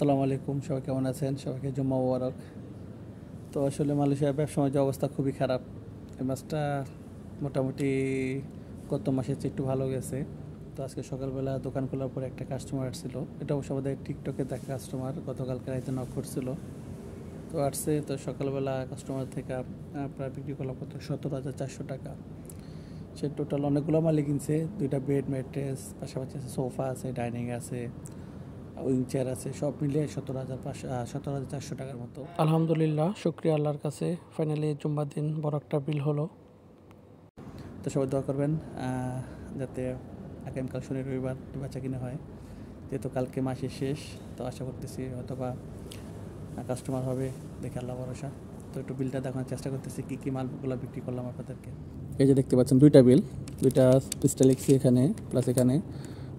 আসসালামু আলাইকুম সবাই কেমন আছেন সবাইকে জুম্মা মোবারক তো আসলে মালয়েশিয়ার ব্যবসা বাণিজ্য অবস্থা খুবই খারাপ এই মাছটা মোটামুটি গত মাসের চেয়ে একটু ভালো গেছে তো আজকে সকালবেলা দোকান খোলার পরে একটা কাস্টমার আসছিল এটা অবশ্য আমাদের টিকটকে দেখা কাস্টমার গতকালকে রাইতে নক করছিল তো আসছে তো সকালবেলা কাস্টমার থেকে প্রায় বিক্রি করলাম কত সতেরো হাজার চারশো টাকা সে টোটাল অনেকগুলো মালিক কিনছে দুইটা বেড ম্যাট্রেস পাশাপাশি আছে সোফা আছে ডাইনিং আছে উইং চেয়ার আছে সব মিলিয়ে সতেরো হাজার পাঁচশো সতেরো হাজার চারশো টাকার মতো আলহামদুলিল্লাহ শুক্রিয়া আল্লাহর কাছে ফাইনালি জুম্বার দিন বড় একটা বিল হলো তো সবাই দোয়া করবেন যাতে আগামীকাল শনি রবিবার বাচ্চা কিনে হয় যেহেতু কালকে মাসের শেষ তো আশা করতেছি অথবা কাস্টমার হবে দেখে আল্লাহ ভরসা তো একটু বিলটা দেখানোর চেষ্টা করতেছি কী কী মালগুলো বিক্রি করলাম আপনাদেরকে এই যে দেখতে পাচ্ছেন দুইটা বিল দুইটা পিস্টা লিখছি এখানে প্লাস এখানে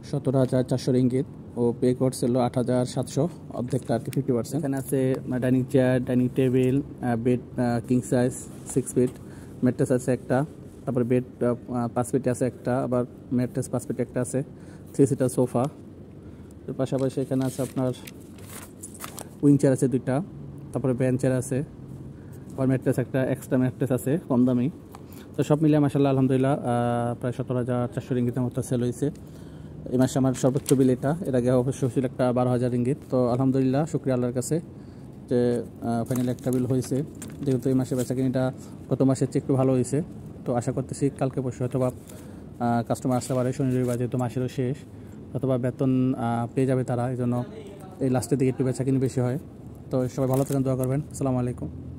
সতেরো হাজার চারশো ইঙ্গিত ও পে করছিল আট হাজার সাতশো অর্ধেকটা আর কি ফিফটি পার্সেন্ট এখানে আছে dining chair dining table bed king size six feet mattress আছে একটা তারপর বেড পাঁচ ফিটে আছে একটা আবার ম্যাট্রেস পাঁচ ফিটে একটা আছে থ্রি সিটার সোফা পাশাপাশি এখানে আছে আপনার উইং চেয়ার আছে দুইটা তারপরে চেয়ার আছে আবার ম্যাট্রেস একটা এক্সট্রা ম্যাট্রেস আছে কম দামি তো সব মিলিয়ে মাসাল্লাহ আলহামদুলিল্লাহ প্রায় সতেরো হাজার চারশো রিঙ্গিতের মতো সেল হয়েছে এই মাসে আমার সর্বোচ্চ বিল এটা এর আগে অবশ্য ছিল একটা বারো হাজার ইঙ্গিত তো আলহামদুলিল্লাহ শুক্রিয়া আল্লাহর কাছে যে ফাইনালি একটা বিল হয়েছে যেহেতু এই মাসে বেচা কিনিটা গত মাসের চেয়ে একটু ভালো হয়েছে তো আশা করতেছি কালকে পরশু হয়তো বা কাস্টমার আসতে পারে শনি রবিবার যেহেতু মাসেরও শেষ অথবা বেতন পেয়ে যাবে তারা এই জন্য এই লাস্টের দিকে একটু বেচা কিনি বেশি হয় তো সবাই ভালো থাকেন দোয়া করবেন আসসালামু আলাইকুম